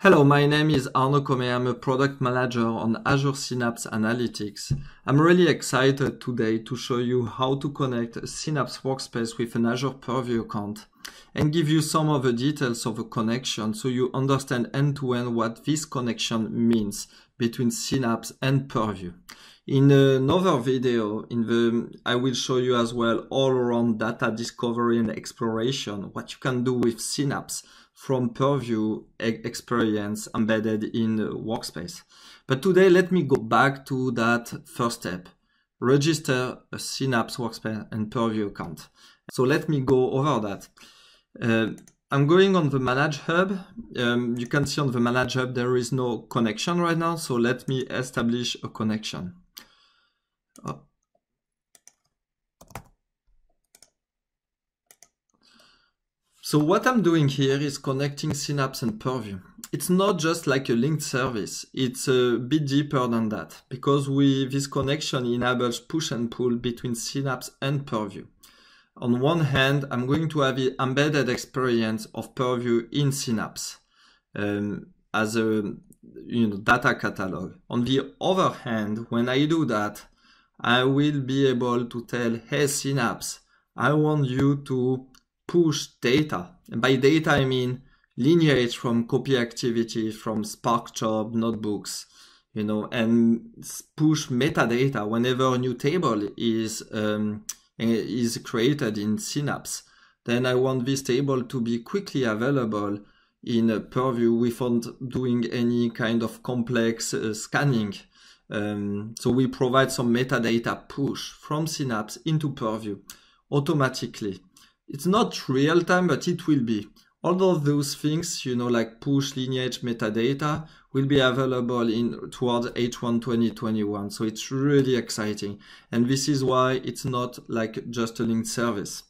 Hello, my name is Arno Kome. I'm a product manager on Azure Synapse Analytics. I'm really excited today to show you how to connect Synapse Workspace with an Azure Purview account and give you some of the details of a connection so you understand end to end what this connection means between Synapse and Purview. In another video, in the I will show you as well all around data discovery and exploration, what you can do with Synapse from Purview experience embedded in Workspace. But today, let me go back to that first step. Register a Synapse Workspace and Purview account. So let me go over that. Uh, I'm going on the Manage Hub. Um, you can see on the Manage Hub there is no connection right now, so let me establish a connection. Oh. So what I'm doing here is connecting Synapse and Purview. It's not just like a linked service, it's a bit deeper than that, because we this connection enables push and pull between Synapse and Purview. On one hand, I'm going to have the embedded experience of Purview in Synapse um, as a you know, data catalog. On the other hand, when I do that, I will be able to tell, hey Synapse, I want you to push data. And by data, I mean lineage from copy activity, from Spark job, notebooks, you know, and push metadata whenever a new table is, um, eh, is created in Synapse. Then I want this table to be quickly available in a Purview without doing any kind of complex uh, scanning. Um, so we provide some metadata push from Synapse into Purview automatically. It's not real time, but it will be. All of those things, you know, like push, lineage, metadata will be available in towards H1 2021. So it's really exciting. And this is why it's not like just a linked service.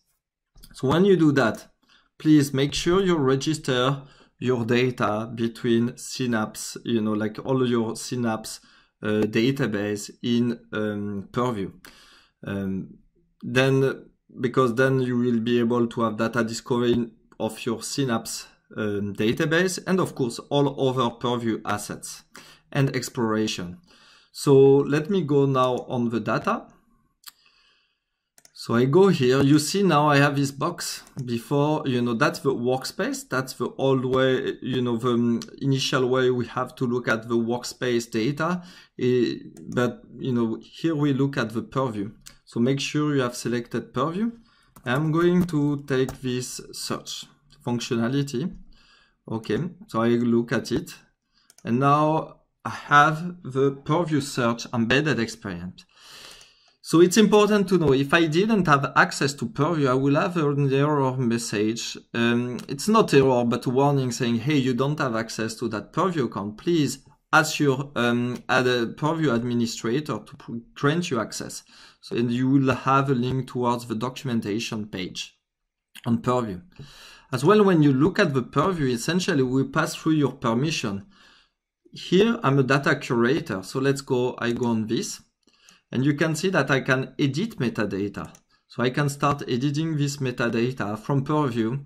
So when you do that, please make sure you register your data between Synapse, you know, like all your Synapse uh, database in um, Purview. Um, then, because then you will be able to have data discovery of your Synapse um, database and of course all other Purview assets and exploration. So let me go now on the data. So I go here, you see now I have this box before, you know, that's the workspace. That's the old way, you know, the initial way we have to look at the workspace data. but, you know, here we look at the purview. So make sure you have selected purview. I'm going to take this search functionality. Okay, so I look at it. And now I have the purview search embedded experience. So it's important to know if I didn't have access to Purview, I will have an error message. Um, it's not error, but a warning saying, hey, you don't have access to that Purview account. Please ask your um, ad uh, Purview administrator to grant you access. So, and you will have a link towards the documentation page on Purview. As well, when you look at the Purview, essentially we pass through your permission. Here, I'm a data curator. So let's go, I go on this and you can see that I can edit metadata. So I can start editing this metadata from Purview,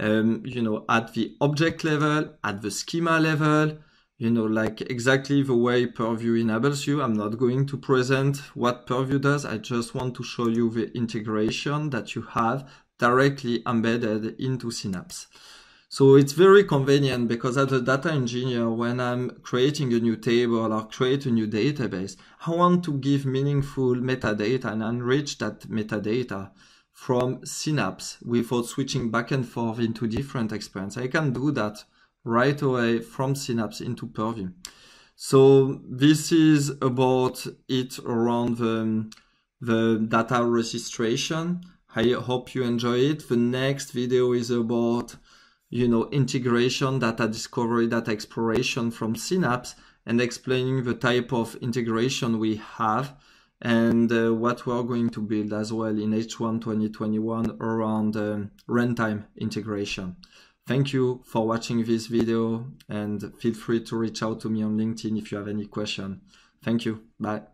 um, you know, at the object level, at the schema level, you know, like exactly the way Purview enables you. I'm not going to present what Purview does. I just want to show you the integration that you have directly embedded into Synapse. So it's very convenient because as a data engineer, when I'm creating a new table or create a new database, I want to give meaningful metadata and enrich that metadata from Synapse without switching back and forth into different experience. I can do that right away from Synapse into Purview. So this is about it around the, the data registration. I hope you enjoy it. The next video is about you know, integration, data discovery, data exploration from Synapse and explaining the type of integration we have and uh, what we're going to build as well in H1 2021 around um, runtime integration. Thank you for watching this video and feel free to reach out to me on LinkedIn if you have any question. Thank you. Bye.